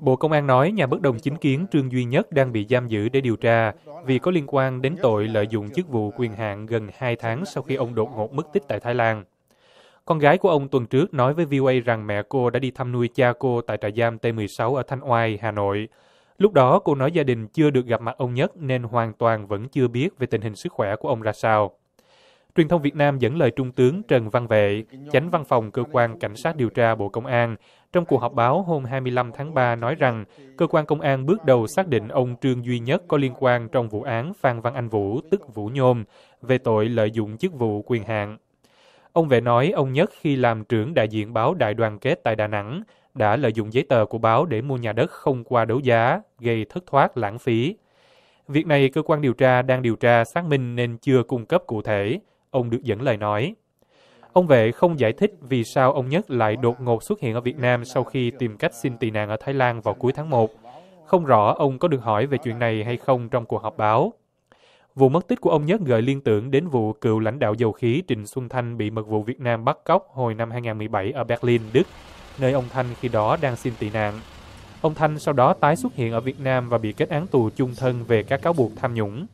Bộ Công an nói nhà bất đồng chính kiến Trương Duy Nhất đang bị giam giữ để điều tra vì có liên quan đến tội lợi dụng chức vụ quyền hạn gần 2 tháng sau khi ông đột ngột mất tích tại Thái Lan. Con gái của ông tuần trước nói với VOA rằng mẹ cô đã đi thăm nuôi cha cô tại trại giam T16 ở Thanh Oai, Hà Nội. Lúc đó cô nói gia đình chưa được gặp mặt ông Nhất nên hoàn toàn vẫn chưa biết về tình hình sức khỏe của ông ra sao. Truyền thông Việt Nam dẫn lời Trung tướng Trần Văn Vệ, chánh văn phòng cơ quan cảnh sát điều tra Bộ Công an, trong cuộc họp báo hôm 25 tháng 3 nói rằng cơ quan công an bước đầu xác định ông Trương Duy Nhất có liên quan trong vụ án Phan Văn Anh Vũ tức Vũ Nhôm về tội lợi dụng chức vụ quyền hạn. Ông Vệ nói ông Nhất khi làm trưởng đại diện báo Đại đoàn kết tại Đà Nẵng đã lợi dụng giấy tờ của báo để mua nhà đất không qua đấu giá, gây thất thoát lãng phí. Việc này cơ quan điều tra đang điều tra xác minh nên chưa cung cấp cụ thể, ông được dẫn lời nói. Ông vệ không giải thích vì sao ông Nhất lại đột ngột xuất hiện ở Việt Nam sau khi tìm cách xin tị nạn ở Thái Lan vào cuối tháng 1. Không rõ ông có được hỏi về chuyện này hay không trong cuộc họp báo. Vụ mất tích của ông Nhất gợi liên tưởng đến vụ cựu lãnh đạo dầu khí Trịnh Xuân Thanh bị mật vụ Việt Nam bắt cóc hồi năm 2017 ở Berlin, Đức, nơi ông Thanh khi đó đang xin tị nạn. Ông Thanh sau đó tái xuất hiện ở Việt Nam và bị kết án tù chung thân về các cáo buộc tham nhũng.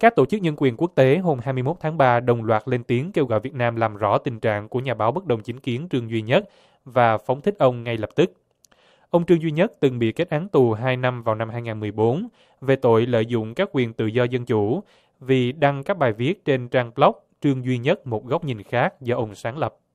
Các tổ chức nhân quyền quốc tế hôm 21 tháng 3 đồng loạt lên tiếng kêu gọi Việt Nam làm rõ tình trạng của nhà báo bất đồng chính kiến Trương Duy Nhất và phóng thích ông ngay lập tức. Ông Trương Duy Nhất từng bị kết án tù 2 năm vào năm 2014 về tội lợi dụng các quyền tự do dân chủ vì đăng các bài viết trên trang blog Trương Duy Nhất một góc nhìn khác do ông sáng lập.